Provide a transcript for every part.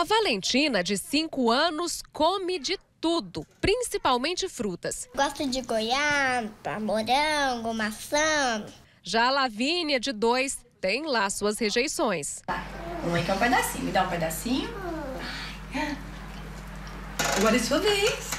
A Valentina, de 5 anos, come de tudo, principalmente frutas. Gosto de goiaba, morango, maçã. Já a Lavínia, de 2, tem lá suas rejeições. Mãe quer um pedacinho, me dá um pedacinho. Agora é sua vez.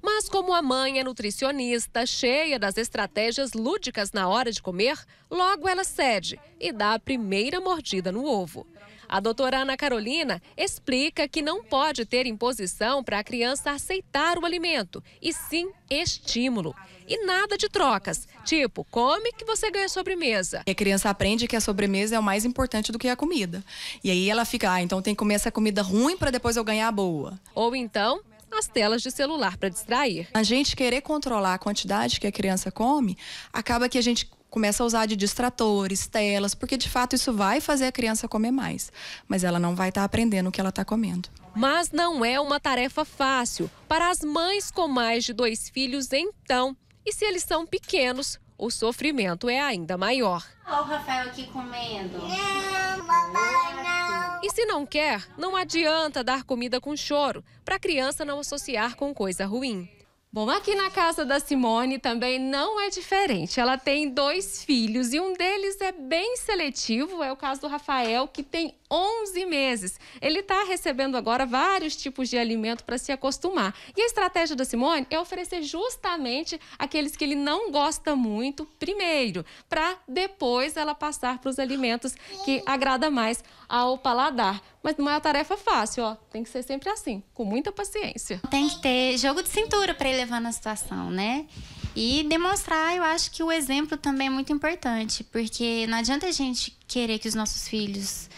Mas como a mãe é nutricionista, cheia das estratégias lúdicas na hora de comer, logo ela cede e dá a primeira mordida no ovo. A doutora Ana Carolina explica que não pode ter imposição para a criança aceitar o alimento, e sim estímulo. E nada de trocas, tipo, come que você ganha sobremesa. E a criança aprende que a sobremesa é o mais importante do que a comida. E aí ela fica, ah, então tem que comer essa comida ruim para depois eu ganhar a boa. Ou então, as telas de celular para distrair. A gente querer controlar a quantidade que a criança come, acaba que a gente começa a usar de distratores, telas, porque de fato isso vai fazer a criança comer mais, mas ela não vai estar tá aprendendo o que ela está comendo. Mas não é uma tarefa fácil. Para as mães com mais de dois filhos, então, e se eles são pequenos, o sofrimento é ainda maior. Olha o Rafael aqui comendo. Não, não. E se não quer, não adianta dar comida com choro, para a criança não associar com coisa ruim. Bom, aqui na casa da Simone também não é diferente. Ela tem dois filhos e um deles é bem seletivo. É o caso do Rafael, que tem 11 meses. Ele está recebendo agora vários tipos de alimento para se acostumar. E a estratégia da Simone é oferecer justamente aqueles que ele não gosta muito primeiro, para depois ela passar para os alimentos que agrada mais ao paladar mas não é uma tarefa fácil, ó. Tem que ser sempre assim, com muita paciência. Tem que ter jogo de cintura para elevar na situação, né? E demonstrar, eu acho que o exemplo também é muito importante, porque não adianta a gente querer que os nossos filhos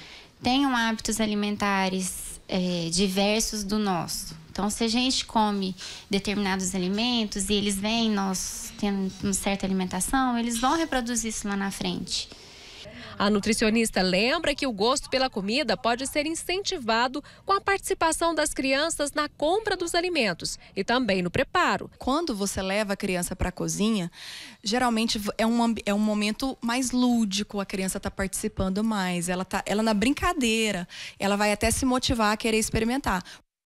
tenham hábitos alimentares é, diversos do nosso. Então, se a gente come determinados alimentos e eles veem nós tendo uma certa alimentação, eles vão reproduzir isso lá na frente. A nutricionista lembra que o gosto pela comida pode ser incentivado com a participação das crianças na compra dos alimentos e também no preparo. Quando você leva a criança para a cozinha, geralmente é um, é um momento mais lúdico, a criança está participando mais, ela, tá, ela na brincadeira, ela vai até se motivar a querer experimentar.